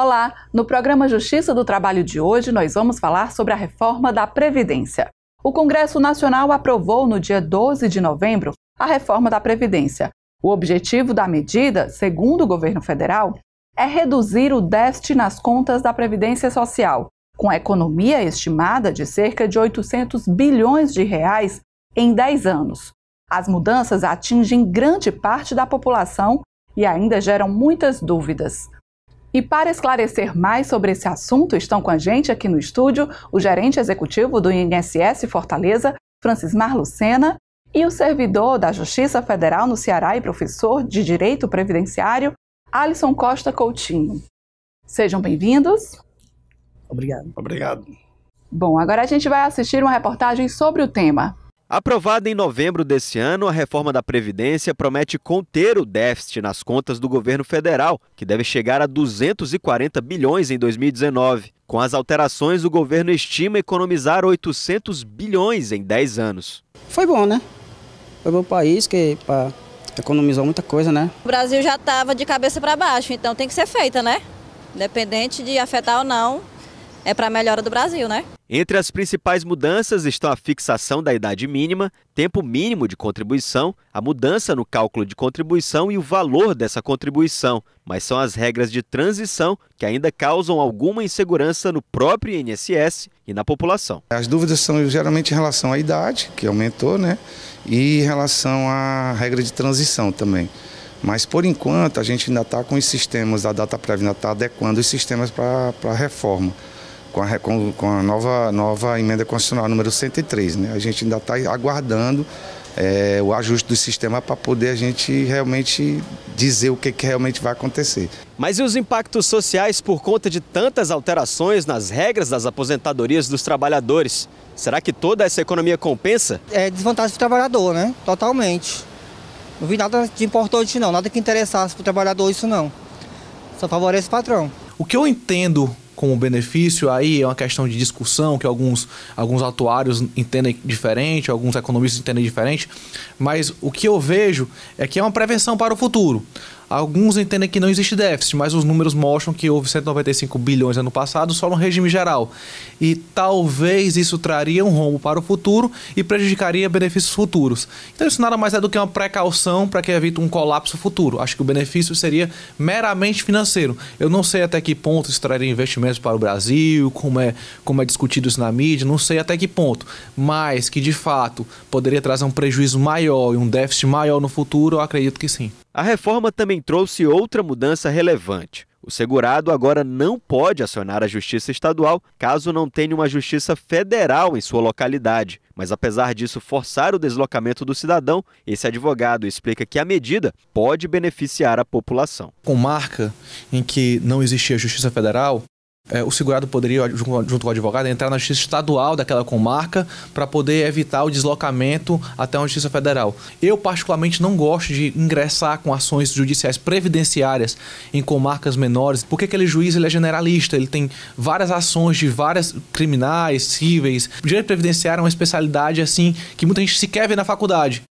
Olá! No programa Justiça do Trabalho de hoje, nós vamos falar sobre a reforma da Previdência. O Congresso Nacional aprovou no dia 12 de novembro a reforma da Previdência. O objetivo da medida, segundo o governo federal, é reduzir o déficit nas contas da Previdência Social, com a economia estimada de cerca de 800 bilhões de reais em 10 anos. As mudanças atingem grande parte da população e ainda geram muitas dúvidas. E para esclarecer mais sobre esse assunto, estão com a gente aqui no estúdio o gerente executivo do INSS Fortaleza, Mar Lucena, e o servidor da Justiça Federal no Ceará e professor de Direito Previdenciário, Alisson Costa Coutinho. Sejam bem-vindos. Obrigado. Obrigado. Bom, agora a gente vai assistir uma reportagem sobre o tema Aprovada em novembro desse ano, a reforma da Previdência promete conter o déficit nas contas do governo federal, que deve chegar a 240 bilhões em 2019. Com as alterações, o governo estima economizar 800 bilhões em 10 anos. Foi bom, né? Foi bom o país que pra, economizou muita coisa, né? O Brasil já estava de cabeça para baixo, então tem que ser feita, né? Independente de afetar ou não é para a melhora do Brasil, né? Entre as principais mudanças estão a fixação da idade mínima, tempo mínimo de contribuição, a mudança no cálculo de contribuição e o valor dessa contribuição. Mas são as regras de transição que ainda causam alguma insegurança no próprio INSS e na população. As dúvidas são geralmente em relação à idade, que aumentou, né? E em relação à regra de transição também. Mas, por enquanto, a gente ainda está com os sistemas, a data prévia ainda está adequando os sistemas para a reforma com a, com a nova, nova emenda constitucional número 103. Né? A gente ainda está aguardando é, o ajuste do sistema para poder a gente realmente dizer o que, que realmente vai acontecer. Mas e os impactos sociais por conta de tantas alterações nas regras das aposentadorias dos trabalhadores? Será que toda essa economia compensa? É desvantagem do trabalhador, né? Totalmente. Não vi nada de importante não, nada que interessasse para o trabalhador isso não. Só favorece o patrão. O que eu entendo como benefício. Aí é uma questão de discussão que alguns, alguns atuários entendem diferente, alguns economistas entendem diferente. Mas o que eu vejo é que é uma prevenção para o futuro. Alguns entendem que não existe déficit, mas os números mostram que houve 195 bilhões ano passado só no regime geral. E talvez isso traria um rombo para o futuro e prejudicaria benefícios futuros. Então isso nada mais é do que uma precaução para que evite um colapso futuro. Acho que o benefício seria meramente financeiro. Eu não sei até que ponto isso traria investimentos para o Brasil, como é, como é discutido isso na mídia, não sei até que ponto. Mas que de fato poderia trazer um prejuízo maior e um déficit maior no futuro, eu acredito que sim. A reforma também trouxe outra mudança relevante. O segurado agora não pode acionar a Justiça Estadual caso não tenha uma Justiça Federal em sua localidade. Mas apesar disso forçar o deslocamento do cidadão, esse advogado explica que a medida pode beneficiar a população. Com marca em que não existia Justiça Federal, é, o segurado poderia, junto com o advogado, entrar na justiça estadual daquela comarca para poder evitar o deslocamento até a justiça federal. Eu, particularmente, não gosto de ingressar com ações judiciais previdenciárias em comarcas menores, porque aquele juiz ele é generalista, ele tem várias ações de várias criminais, cíveis. O direito previdenciário é uma especialidade assim que muita gente sequer vê na faculdade.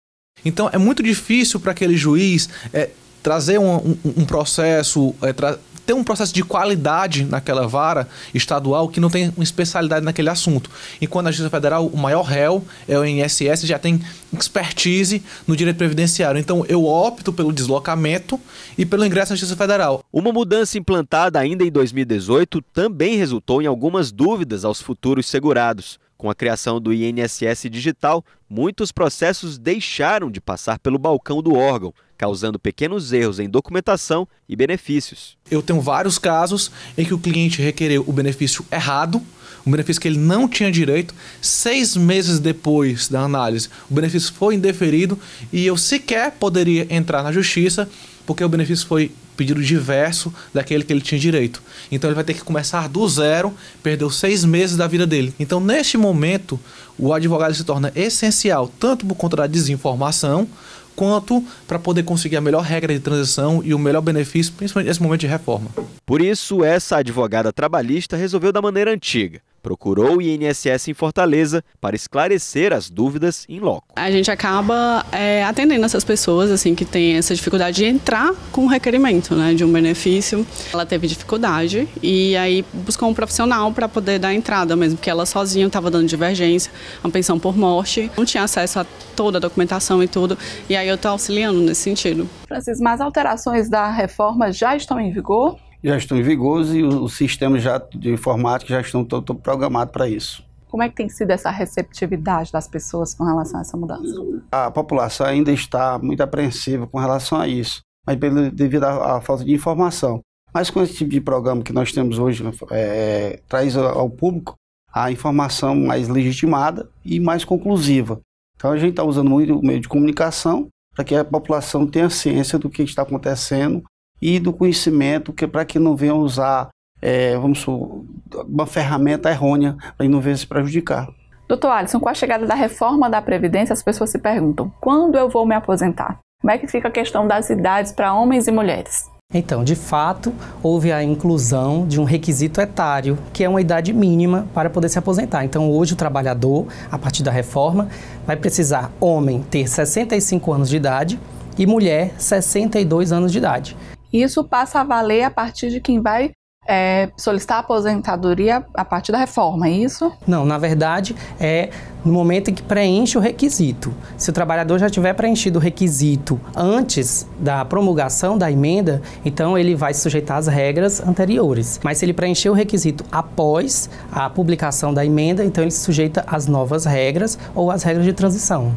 Então é muito difícil para aquele juiz é, trazer um, um, um processo, é, tra tem um processo de qualidade naquela vara estadual que não tem uma especialidade naquele assunto. Enquanto na Justiça Federal, o maior réu é o INSS, já tem expertise no direito previdenciário. Então, eu opto pelo deslocamento e pelo ingresso na Justiça Federal. Uma mudança implantada ainda em 2018 também resultou em algumas dúvidas aos futuros segurados. Com a criação do INSS digital, muitos processos deixaram de passar pelo balcão do órgão, causando pequenos erros em documentação e benefícios. Eu tenho vários casos em que o cliente requereu o benefício errado, um benefício que ele não tinha direito, seis meses depois da análise, o benefício foi indeferido e eu sequer poderia entrar na justiça porque o benefício foi pedido diverso daquele que ele tinha direito. Então ele vai ter que começar do zero, perdeu seis meses da vida dele. Então, neste momento, o advogado se torna essencial, tanto por conta da desinformação, quanto para poder conseguir a melhor regra de transição e o melhor benefício, principalmente nesse momento de reforma. Por isso, essa advogada trabalhista resolveu da maneira antiga procurou o INSS em Fortaleza para esclarecer as dúvidas em loco. A gente acaba é, atendendo essas pessoas assim que têm essa dificuldade de entrar com o requerimento né, de um benefício. Ela teve dificuldade e aí buscou um profissional para poder dar entrada, mesmo que ela sozinha estava dando divergência, uma pensão por morte, não tinha acesso a toda a documentação e tudo. E aí eu estou auxiliando nesse sentido. Francis, mas alterações da reforma já estão em vigor? já estão em vigor e os sistemas já de informática já estão todo, programado programados para isso. Como é que tem sido essa receptividade das pessoas com relação a essa mudança? A população ainda está muito apreensiva com relação a isso, mas pelo, devido à, à falta de informação. Mas com esse tipo de programa que nós temos hoje, é, traz ao público a informação mais legitimada e mais conclusiva. Então a gente está usando muito o meio de comunicação para que a população tenha ciência do que está acontecendo e do conhecimento, que é para que não venham usar, é, vamos supor, uma ferramenta errônea para não venham se prejudicar. Doutor Alisson, com a chegada da reforma da Previdência, as pessoas se perguntam: quando eu vou me aposentar? Como é que fica a questão das idades para homens e mulheres? Então, de fato, houve a inclusão de um requisito etário, que é uma idade mínima para poder se aposentar. Então, hoje, o trabalhador, a partir da reforma, vai precisar homem ter 65 anos de idade e mulher 62 anos de idade. Isso passa a valer a partir de quem vai é, solicitar a aposentadoria a partir da reforma, é isso? Não, na verdade é no momento em que preenche o requisito. Se o trabalhador já tiver preenchido o requisito antes da promulgação da emenda, então ele vai se sujeitar às regras anteriores. Mas se ele preencher o requisito após a publicação da emenda, então ele se sujeita às novas regras ou às regras de transição.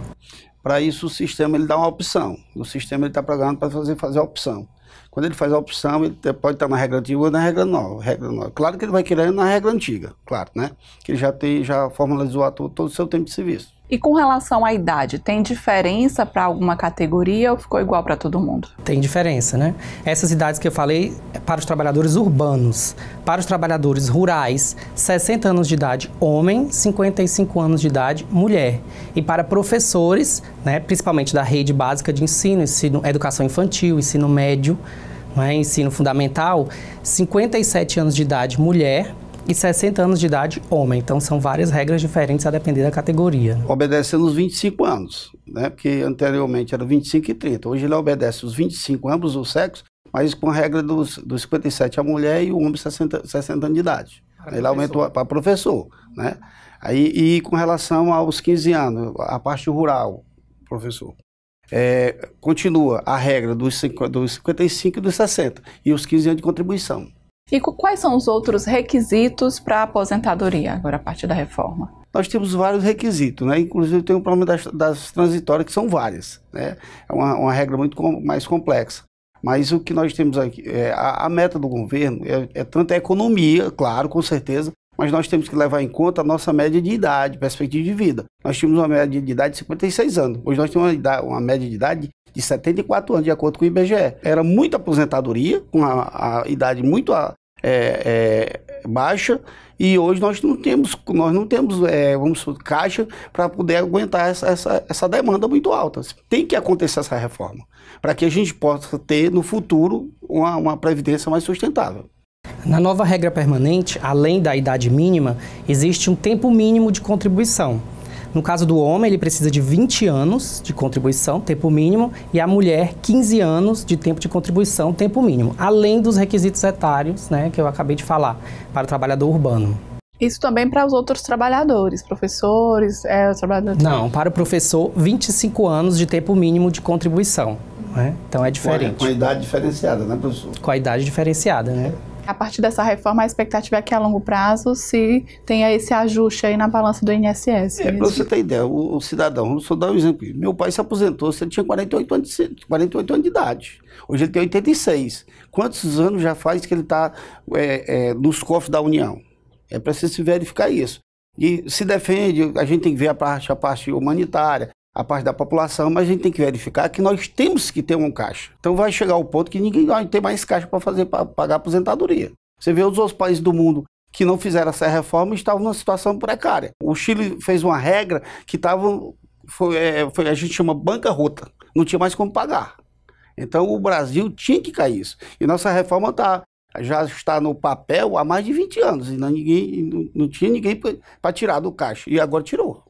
Para isso o sistema ele dá uma opção. O sistema está programado para fazer, fazer a opção. Quando ele faz a opção, ele pode estar na regra antiga ou na regra nova, regra nova. Claro que ele vai querer na regra antiga, claro, né? Que ele já, tem, já formalizou a todo, todo o seu tempo de serviço. E com relação à idade, tem diferença para alguma categoria ou ficou igual para todo mundo? Tem diferença, né? Essas idades que eu falei é para os trabalhadores urbanos, para os trabalhadores rurais, 60 anos de idade homem, 55 anos de idade mulher. E para professores, né, principalmente da rede básica de ensino, ensino educação infantil, ensino médio, né, ensino fundamental, 57 anos de idade mulher, e 60 anos de idade, homem. Então são várias regras diferentes a depender da categoria. Obedecendo os 25 anos, né? Porque anteriormente era 25 e 30. Hoje ele obedece os 25, ambos os sexos, mas com a regra dos, dos 57 a mulher e o homem 60, 60 anos de idade. Para ele aumentou para professor, né? Aí, e com relação aos 15 anos, a parte rural, professor. É, continua a regra dos, 50, dos 55 e dos 60 e os 15 anos de contribuição. E quais são os outros requisitos para a aposentadoria, agora a partir da reforma? Nós temos vários requisitos, né? inclusive tem o um problema das, das, transitórias, que são várias. Né? É uma, uma regra muito com, mais complexa. Mas o que nós temos aqui, é, a, a, meta do governo é, é tanto a economia, claro, com certeza, mas nós temos que levar em conta a nossa média de idade, perspectiva de vida. Nós tínhamos uma média de idade de 56 anos, hoje nós temos uma, idade, uma média de idade de 74 anos, de acordo com o IBGE. Era muita aposentadoria, com a, a idade muito a, é, é, baixa e hoje nós não temos, nós não temos é, vamos supor, caixa para poder aguentar essa, essa, essa, demanda muito alta. Tem que acontecer essa reforma para que a gente possa ter no futuro uma, uma previdência mais sustentável. Na nova regra permanente, além da idade mínima, existe um tempo mínimo de contribuição. No caso do homem, ele precisa de 20 anos de contribuição, tempo mínimo, e a mulher, 15 anos de tempo de contribuição, tempo mínimo, além dos requisitos etários né, que eu acabei de falar para o trabalhador urbano. Isso também para os outros trabalhadores, professores, é, trabalhadores... Não, para o professor, 25 anos de tempo mínimo de contribuição. Né? Então é diferente. Com a, com a idade diferenciada, né, professor? Com a idade diferenciada, né? É a partir dessa reforma, a expectativa é que a longo prazo se tenha esse ajuste aí na balança do INSS. É, para você ter ideia, o, o cidadão, vamos só dar um exemplo. Meu pai se aposentou, ele tinha 48 anos, 48 anos de idade. Hoje ele tem 86. Quantos anos já faz que ele está é, é, nos cofres da União? É preciso se verificar isso. E se defende, a gente tem que ver a parte, a parte humanitária, a parte da população, mas a gente tem que verificar que nós temos que ter um caixa. Então vai chegar o ponto que ninguém vai ter mais caixa para fazer para pagar a aposentadoria. Você vê os outros países do mundo que não fizeram essa reforma estavam numa situação precária. O Chile fez uma regra que estava foi, é, foi, a gente chama banca bancarrota, não tinha mais como pagar. Então o Brasil tinha que cair isso. E nossa reforma tá, já está no papel há mais de 20 anos e não, ninguém, não, não tinha ninguém para tirar do caixa e agora tirou.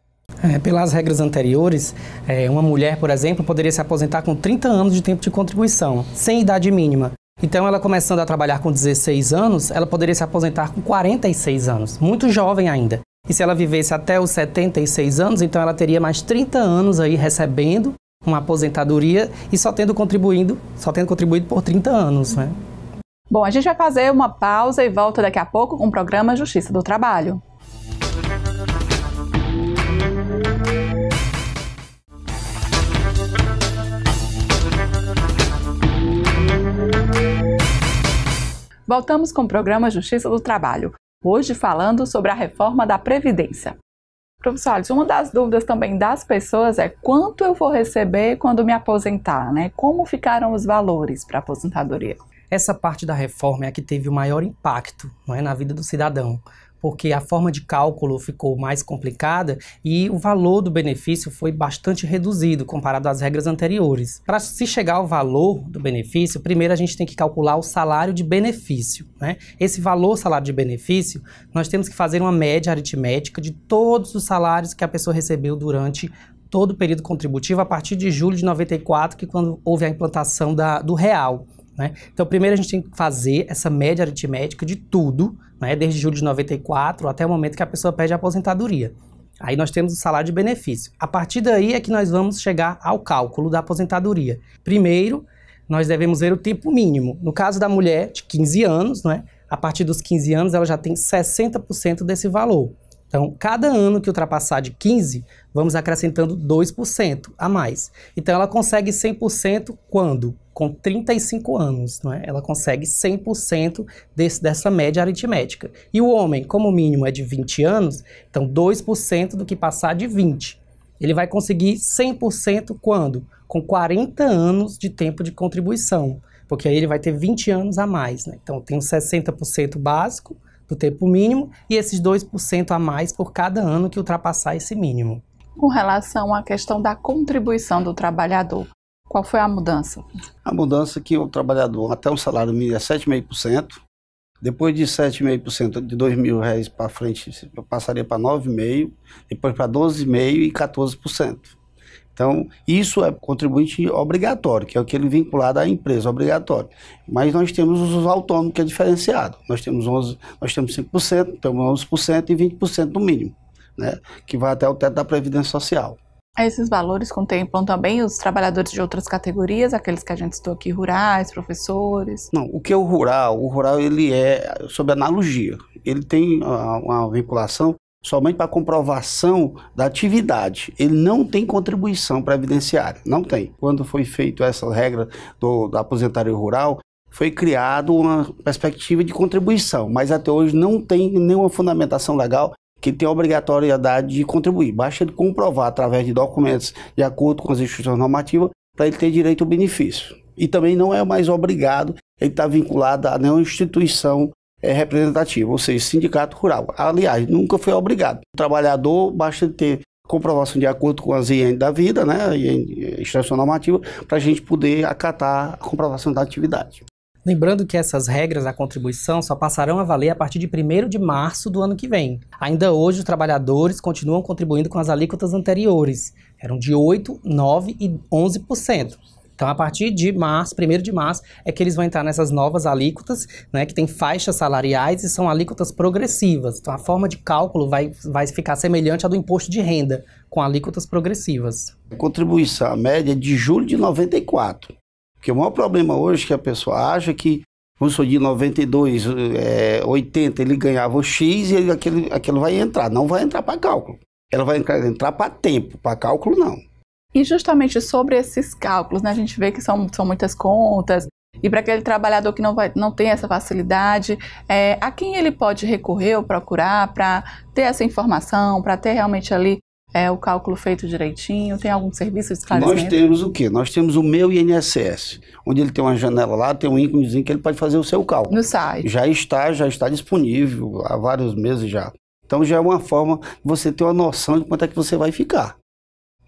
É, pelas regras anteriores, é, uma mulher, por exemplo, poderia se aposentar com 30 anos de tempo de contribuição, sem idade mínima. Então, ela começando a trabalhar com 16 anos, ela poderia se aposentar com 46 anos, muito jovem ainda. E se ela vivesse até os 76 anos, então ela teria mais 30 anos aí recebendo uma aposentadoria e só tendo contribuído, só tendo contribuído por 30 anos, né? Bom, a gente vai fazer uma pausa e volta daqui a pouco com o programa Justiça do Trabalho. Voltamos com o programa Justiça do Trabalho, hoje falando sobre a reforma da Previdência. Professor Alisson, uma das dúvidas também das pessoas é quanto eu vou receber quando me aposentar, né? Como ficaram os valores para a aposentadoria? Essa parte da reforma é a que teve o maior impacto não é, na vida do cidadão, porque a forma de cálculo ficou mais complicada e o valor do benefício foi bastante reduzido comparado às regras anteriores. Para se chegar ao valor do benefício, primeiro a gente tem que calcular o salário de benefício. Né? Esse valor salário de benefício, nós temos que fazer uma média aritmética de todos os salários que a pessoa recebeu durante todo o período contributivo a partir de julho de 94, que é quando houve a implantação da, do real. Né? Então, primeiro a gente tem que fazer essa média aritmética de tudo, né? desde julho de 94 até o momento que a pessoa pede a aposentadoria. Aí nós temos o salário de benefício. A partir daí é que nós vamos chegar ao cálculo da aposentadoria. Primeiro, nós devemos ver o tempo mínimo. No caso da mulher de 15 anos, né, a partir dos 15 anos ela já tem 60% desse valor. Então, cada ano que ultrapassar de 15, vamos acrescentando 2% a mais. Então, ela consegue 100% quando? com 35 anos, é? ela consegue 100% desse, dessa média aritmética. E o homem, como mínimo é de 20 anos, então 2% do que passar de 20. Ele vai conseguir 100% quando? Com 40 anos de tempo de contribuição, porque aí ele vai ter 20 anos a mais. Né? Então tem um 60% básico do tempo mínimo e esses 2% a mais por cada ano que ultrapassar esse mínimo. Com relação à questão da contribuição do trabalhador, qual foi a mudança? A mudança é que o trabalhador, até um salário mínimo é 7,5%, depois de 7,5% de R$ 2.000 para frente, passaria para 9,5%, depois para 12,5% e 14%. Então, isso é contribuinte obrigatório, que é aquele vinculado à empresa, obrigatório. Mas nós temos os autônomos, que é diferenciado. Nós temos 11, nós temos 5%, temos 11% e 20% no mínimo, né? que vai até o teto da Previdência Social. Esses valores contemplam também os trabalhadores de outras categorias, aqueles que a gente citou aqui, rurais, professores? Não, o que é o rural? O rural ele é sob analogia. Ele tem ah, uma vinculação somente para comprovação da atividade. Ele não tem contribuição previdenciária, não tem. Quando foi feita essa regra do, da aposentadoria rural, foi criado uma perspectiva de contribuição, mas até hoje não tem nenhuma fundamentação legal que tem a obrigatoriedade de contribuir. Basta ele comprovar através de documentos de acordo com as instituições normativas para ele ter direito ao benefício. E também não é mais obrigado ele estar tá vinculado a nenhuma instituição é, representativa, ou seja, sindicato rural. Aliás, nunca foi obrigado. O trabalhador basta ter comprovação de acordo com as IEN da vida, né, a eh, instrução normativa, para a gente poder acatar a comprovação da atividade. Lembrando que essas regras da contribuição só passarão a valer a partir de 1 de março do ano que vem. Ainda hoje, os trabalhadores continuam contribuindo com as alíquotas anteriores, eram de 8, 9 e 11%. Então, a partir de março, 1 de março, é que eles vão entrar nessas novas alíquotas, né, que tem faixas salariais e são alíquotas progressivas. Então, a forma de cálculo vai, vai ficar semelhante à do imposto de renda, com alíquotas progressivas. A contribuição média de julho de 94. Porque o maior problema hoje é que a pessoa acha que, vamos supor, de 92, é, 80, ele ganhava o X e ele, aquele, aquele vai entrar. Não vai entrar para cálculo. Ela vai entrar, entrar para tempo, para cálculo não. E justamente sobre esses cálculos, né, a gente vê que são, são muitas contas, e para aquele trabalhador que não, vai, não tem essa facilidade, é, a quem ele pode recorrer ou procurar para ter essa informação, para ter realmente ali é o cálculo feito direitinho? Tem algum serviço de esclarecimento? Nós temos o quê? Nós temos o meu INSS, onde ele tem uma janela lá, tem um íconezinho que ele pode fazer o seu cálculo. No site. Já está, já está disponível há vários meses já. Então já é uma forma de você ter uma noção de quanto é que você vai ficar.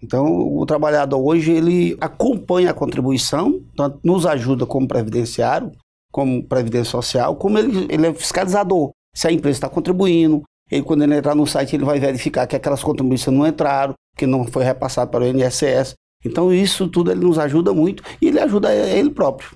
Então, o trabalhador hoje ele acompanha a contribuição, tanto nos ajuda como previdenciário, como previdência social, como ele, ele é fiscalizador. Se a empresa está contribuindo, ele, quando ele entrar no site, ele vai verificar que aquelas contribuições não entraram, que não foi repassado para o INSS. Então, isso tudo ele nos ajuda muito e ele ajuda ele próprio.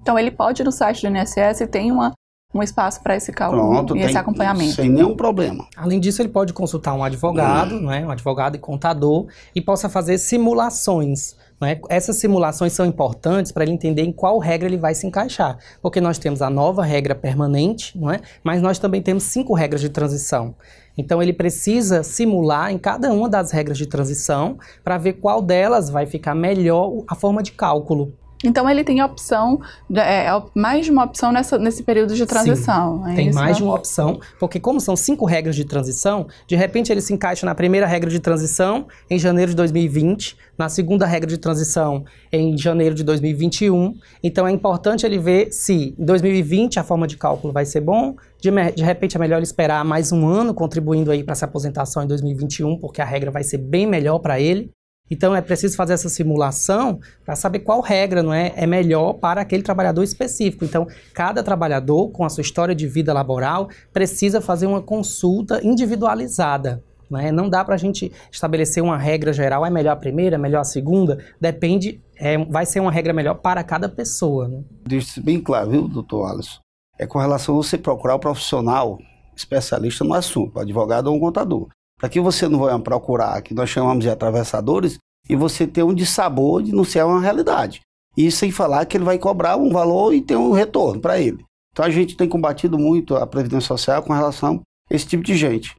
Então, ele pode ir no site do INSS e tem uma, um espaço para esse cálculo Pronto, e tem, esse acompanhamento. Sem nenhum problema. Além disso, ele pode consultar um advogado, hum. né, um advogado e contador, e possa fazer simulações né? Essas simulações são importantes para ele entender em qual regra ele vai se encaixar, porque nós temos a nova regra permanente, não é? mas nós também temos cinco regras de transição. Então ele precisa simular em cada uma das regras de transição para ver qual delas vai ficar melhor a forma de cálculo. Então ele tem opção, é, é mais de uma opção nessa, nesse período de transição. Sim, é tem isso, mais né? de uma opção, porque como são cinco regras de transição, de repente ele se encaixa na primeira regra de transição em janeiro de 2020, na segunda regra de transição em janeiro de 2021. Então é importante ele ver se em 2020 a forma de cálculo vai ser bom, de, de repente é melhor ele esperar mais um ano contribuindo aí para essa aposentação em 2021, porque a regra vai ser bem melhor para ele. Então é preciso fazer essa simulação para saber qual regra não é, é melhor para aquele trabalhador específico. Então, cada trabalhador com a sua história de vida laboral precisa fazer uma consulta individualizada. Né? Não dá para a gente estabelecer uma regra geral, é melhor a primeira, é melhor a segunda, depende, é, vai ser uma regra melhor para cada pessoa. Né? Deixa bem claro, viu, doutor Alisson? É com relação a você procurar o um profissional especialista no assunto, advogado ou um contador para que você não vai procurar, que nós chamamos de atravessadores, e você ter um dissabor de não ser uma realidade. E sem falar que ele vai cobrar um valor e ter um retorno para ele. Então a gente tem combatido muito a Previdência Social com relação a esse tipo de gente.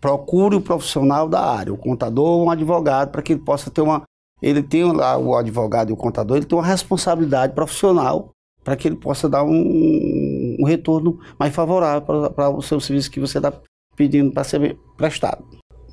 Procure o um profissional da área, o contador ou um advogado, para que ele possa ter uma. Ele tem lá o advogado e o contador, ele tem uma responsabilidade profissional para que ele possa dar um, um retorno mais favorável para o seu serviço que você está pedindo para ser prestado.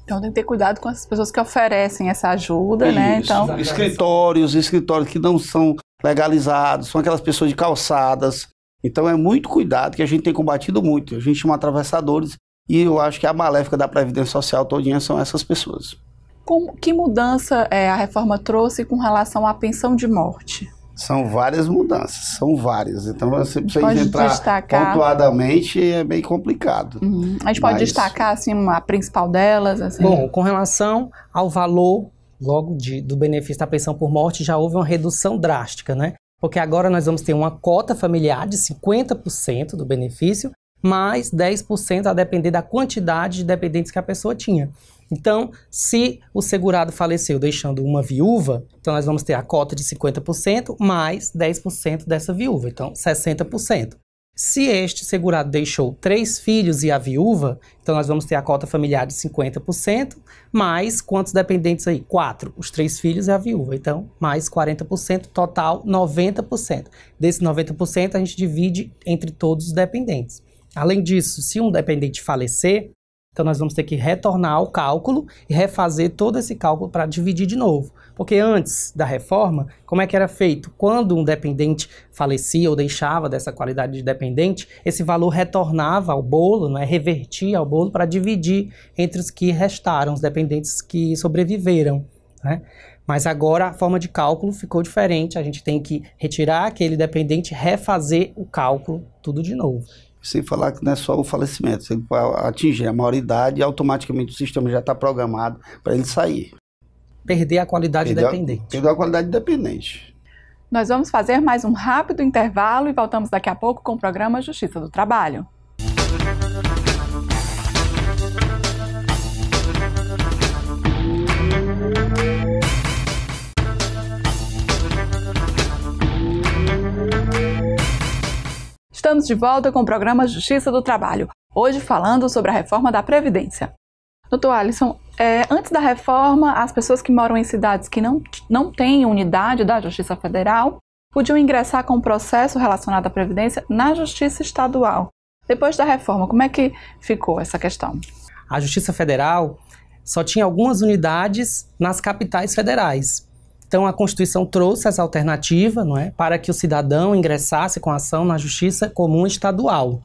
Então tem que ter cuidado com as pessoas que oferecem essa ajuda, né? Isso, né? Então, escritórios, escritórios que não são legalizados, são aquelas pessoas de calçadas. Então é muito cuidado que a gente tem combatido muito. A gente chama atravessadores e eu acho que a maléfica da previdência social todinha são essas pessoas. Como, que mudança é, a reforma trouxe com relação à pensão de morte? São várias mudanças, são várias. Então, você precisa pode entrar destacar... pontuadamente é bem complicado. Uhum. A gente pode Mas... destacar assim, a principal delas? Assim. Bom, com relação ao valor logo de, do benefício da pensão por morte, já houve uma redução drástica, né? Porque agora nós vamos ter uma cota familiar de 50% do benefício, mais 10% a depender da quantidade de dependentes que a pessoa tinha. Então, se o segurado faleceu deixando uma viúva, então nós vamos ter a cota de 50% mais 10% dessa viúva, então 60%. Se este segurado deixou três filhos e a viúva, então nós vamos ter a cota familiar de 50%, mais quantos dependentes aí? Quatro, os três filhos e a viúva. Então, mais 40%, total 90%. Desse 90%, a gente divide entre todos os dependentes. Além disso, se um dependente falecer, então nós vamos ter que retornar ao cálculo e refazer todo esse cálculo para dividir de novo. Porque antes da reforma, como é que era feito? Quando um dependente falecia ou deixava dessa qualidade de dependente, esse valor retornava ao bolo, é? revertia ao bolo para dividir entre os que restaram, os dependentes que sobreviveram. Né? Mas agora a forma de cálculo ficou diferente. A gente tem que retirar aquele dependente, refazer o cálculo, tudo de novo. Sem falar que não é só o falecimento, você atingir a maioridade, automaticamente o sistema já está programado para ele sair. Perder a qualidade perder dependente. perder a qualidade dependente. Nós vamos fazer mais um rápido intervalo e voltamos daqui a pouco com o programa Justiça do Trabalho. Estamos de volta com o programa Justiça do Trabalho, hoje falando sobre a reforma da Previdência. Doutor Alisson, é, antes da reforma, as pessoas que moram em cidades que não, não têm unidade da Justiça Federal podiam ingressar com um processo relacionado à Previdência na Justiça Estadual. Depois da reforma, como é que ficou essa questão? A Justiça Federal só tinha algumas unidades nas capitais federais, então a Constituição trouxe essa alternativa, não é, para que o cidadão ingressasse com ação na Justiça Comum Estadual,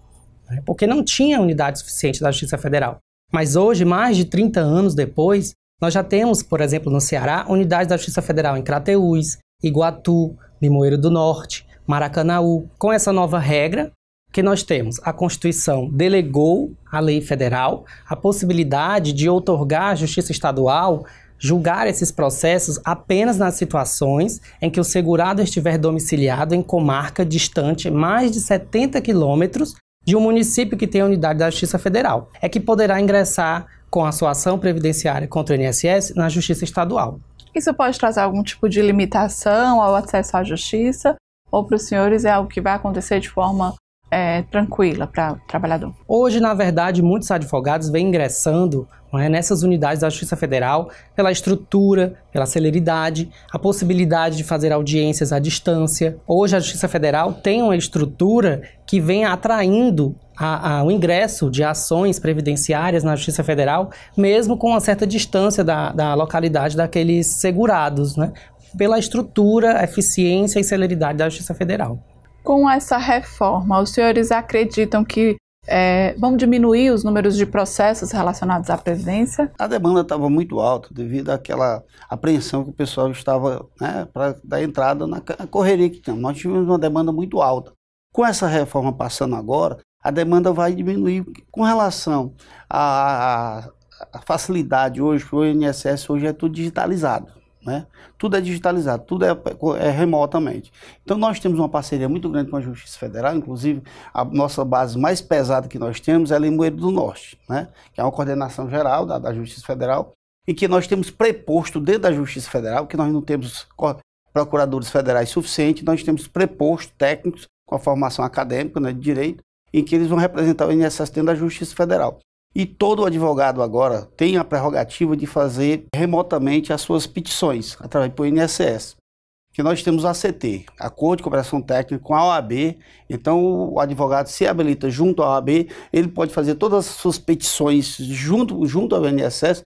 não é? porque não tinha unidade suficiente da Justiça Federal. Mas hoje, mais de 30 anos depois, nós já temos, por exemplo, no Ceará, unidades da Justiça Federal em Crateús, Iguatu, Limoeiro do Norte, Maracanaú. Com essa nova regra, que nós temos? A Constituição delegou à lei federal a possibilidade de outorgar à justiça estadual julgar esses processos apenas nas situações em que o segurado estiver domiciliado em comarca distante mais de 70 quilômetros de um município que tem a unidade da Justiça Federal. É que poderá ingressar com a sua ação previdenciária contra o INSS na Justiça Estadual. Isso pode trazer algum tipo de limitação ao acesso à justiça? Ou para os senhores é algo que vai acontecer de forma é, tranquila para o trabalhador. Hoje, na verdade, muitos advogados vêm ingressando é, nessas unidades da Justiça Federal pela estrutura, pela celeridade, a possibilidade de fazer audiências à distância. Hoje, a Justiça Federal tem uma estrutura que vem atraindo a, a, o ingresso de ações previdenciárias na Justiça Federal, mesmo com uma certa distância da, da localidade daqueles segurados, né? pela estrutura, eficiência e celeridade da Justiça Federal com essa reforma, os senhores acreditam que é, vão diminuir os números de processos relacionados à Previdência? A demanda estava muito alta devido àquela apreensão que o pessoal estava né, para dar entrada na correria que temos. Nós tivemos uma demanda muito alta. Com essa reforma passando agora, a demanda vai diminuir com relação à, à facilidade hoje, o INSS hoje é tudo digitalizado. Né? Tudo é digitalizado, tudo é, é, remotamente. Então, nós temos uma parceria muito grande com a Justiça Federal, inclusive a nossa base mais pesada que nós temos é a Limoeiro do Norte, né? que é uma coordenação geral da, da Justiça Federal, e que nós temos preposto dentro da Justiça Federal, que nós não temos procuradores federais suficientes, nós temos preposto técnicos com a formação acadêmica né, de direito, em que eles vão representar o INSS dentro da Justiça Federal. E todo advogado agora tem a prerrogativa de fazer remotamente as suas petições através do INSS. Que nós temos a CT, Acordo de Cooperação Técnica com a OAB. Então o advogado se habilita junto à OAB, ele pode fazer todas as suas petições junto, junto ao INSS,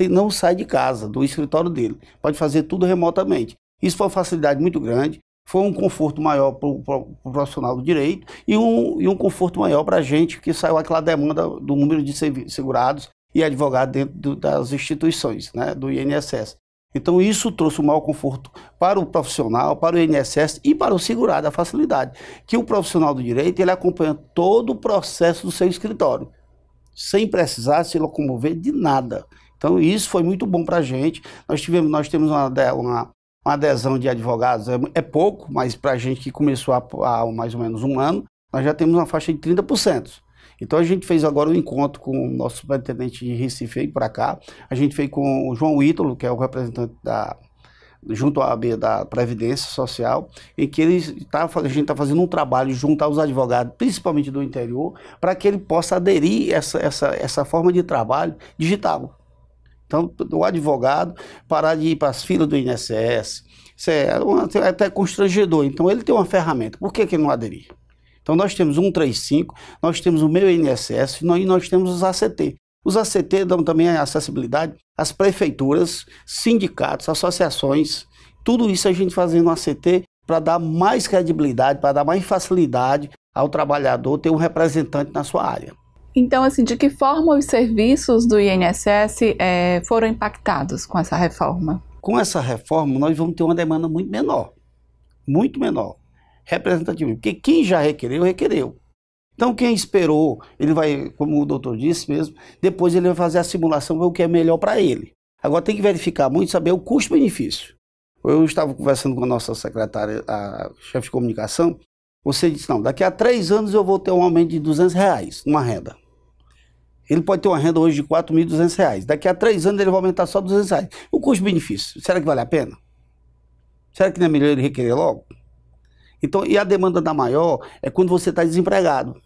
ele não sai de casa, do escritório dele. Pode fazer tudo remotamente. Isso foi uma facilidade muito grande foi um conforto maior para o pro, profissional do direito e um, e um conforto maior para a gente que saiu aquela demanda do número de segurados e advogados dentro do, das instituições, né, do INSS. Então isso trouxe um maior conforto para o profissional, para o INSS e para o segurado, a facilidade. Que o profissional do direito, ele acompanha todo o processo do seu escritório, sem precisar se locomover de nada. Então isso foi muito bom para a gente. Nós, tivemos, nós temos uma, né, uma, uma adesão de advogados é, é pouco, mas para a gente que começou há, há mais ou menos um ano, nós já temos uma faixa de 30%. Então a gente fez agora um encontro com o nosso superintendente de Recife para cá. A gente fez com o João Ítalo, que é o representante da junto à AB da Previdência Social, em que ele tá, a gente está fazendo um trabalho junto aos advogados, principalmente do interior, para que ele possa aderir essa, essa, essa forma de trabalho digital. Então, o advogado parar de ir para as filas do INSS, isso é, é até constrangedor. Então, ele tem uma ferramenta. Por que, que ele não aderir? Então, nós temos 135, nós temos o meu INSS e nós, nós temos os ACT. Os ACT dão também a acessibilidade às prefeituras, sindicatos, associações. Tudo isso a gente fazendo no ACT para dar mais credibilidade, para dar mais facilidade ao trabalhador ter um representante na sua área. Então, assim, de que forma os serviços do INSS é, foram impactados com essa reforma? Com essa reforma, nós vamos ter uma demanda muito menor, muito menor, representativa, porque quem já requereu, requereu. Então, quem esperou, ele vai, como o doutor disse mesmo, depois ele vai fazer a simulação, ver o que é melhor para ele. Agora, tem que verificar muito, saber o custo-benefício. Eu estava conversando com a nossa secretária, a chefe de comunicação, você diz, não, daqui a três anos eu vou ter um aumento de 200 reais, uma renda. Ele pode ter uma renda hoje de 4.200 reais. Daqui a três anos ele vai aumentar só 200 reais. O custo-benefício, será que vale a pena? Será que não é melhor ele requerer logo? Então, e a demanda da maior é quando você está desempregado.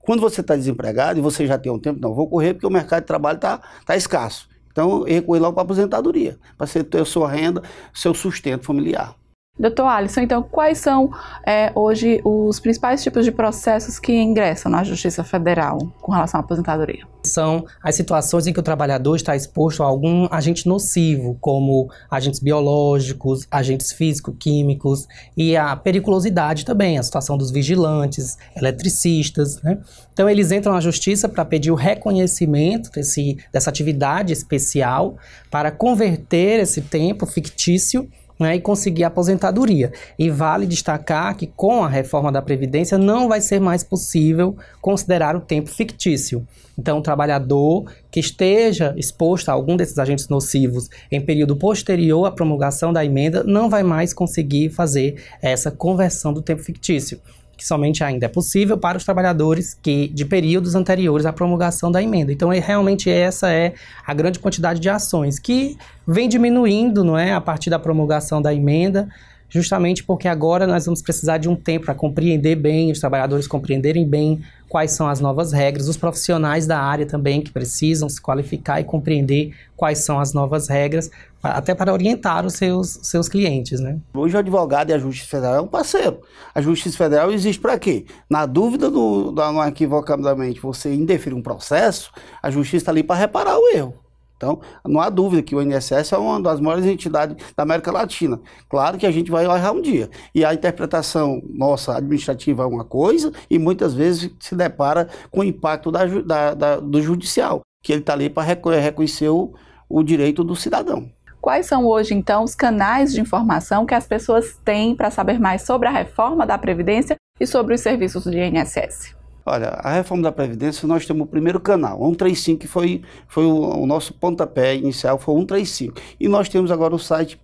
Quando você está desempregado e você já tem um tempo, não, vou correr porque o mercado de trabalho está tá escasso. Então, recorrer logo para a aposentadoria, para ser a sua renda, seu sustento familiar. Doutor Alisson, então quais são é, hoje os principais tipos de processos que ingressam na Justiça Federal com relação à aposentadoria? São as situações em que o trabalhador está exposto a algum agente nocivo, como agentes biológicos, agentes físico-químicos e a periculosidade também, a situação dos vigilantes, eletricistas. Né? Então, eles entram na justiça para pedir o reconhecimento desse, dessa atividade especial para converter esse tempo fictício né, e conseguir aposentadoria. E vale destacar que com a reforma da Previdência não vai ser mais possível considerar o tempo fictício. Então, o trabalhador que esteja exposto a algum desses agentes nocivos em período posterior à promulgação da emenda não vai mais conseguir fazer essa conversão do tempo fictício que somente ainda é possível para os trabalhadores que de períodos anteriores à promulgação da emenda. Então, é, realmente essa é a grande quantidade de ações que vem diminuindo, não é, a partir da promulgação da emenda justamente porque agora nós vamos precisar de um tempo para compreender bem, os trabalhadores compreenderem bem quais são as novas regras, os profissionais da área também que precisam se qualificar e compreender quais são as novas regras, até para orientar os seus, seus clientes, né? Hoje o advogado e a Justiça Federal é um parceiro. A Justiça Federal existe para quê? Na dúvida do, da, no equivocadamente você indeferir um processo, a Justiça está ali para reparar o erro. Então, não há dúvida que o INSS é uma das maiores entidades da América Latina. Claro que a gente vai errar um dia. E a interpretação nossa administrativa é uma coisa e muitas vezes se depara com o impacto da, da, da, do judicial, que ele está ali para é, reconhecer o, o direito do cidadão. Quais são hoje, então, os canais de informação que as pessoas têm para saber mais sobre a reforma da Previdência e sobre os serviços do INSS? Olha, a reforma da Previdência, nós temos o primeiro canal, 135, que foi, foi o, o nosso pontapé inicial, foi 135. E nós temos agora o site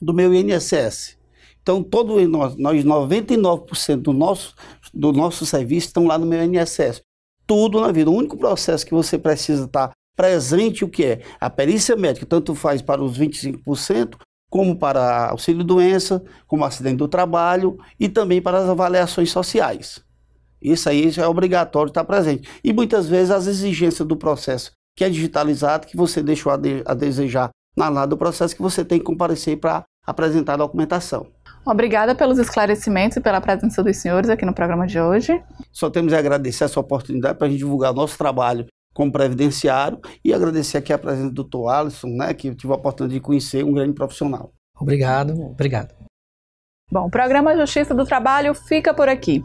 do meu INSS. Então, todo nós, 99% do nosso, do nosso serviço estão lá no meu INSS. Tudo na vida. O único processo que você precisa estar presente, o que é? A perícia médica, tanto faz para os 25%, como para auxílio-doença, como acidente do trabalho e também para as avaliações sociais. Isso aí é obrigatório estar presente. E muitas vezes as exigências do processo que é digitalizado, que você deixou a, de, a desejar na lá do processo, que você tem que comparecer para apresentar a documentação. Obrigada pelos esclarecimentos e pela presença dos senhores aqui no programa de hoje. Só temos a agradecer essa oportunidade para a gente divulgar nosso trabalho como previdenciário e agradecer aqui a presença do Dr. Alisson, né, que eu tive a oportunidade de conhecer um grande profissional. Obrigado, obrigado. Bom, o programa Justiça do Trabalho fica por aqui.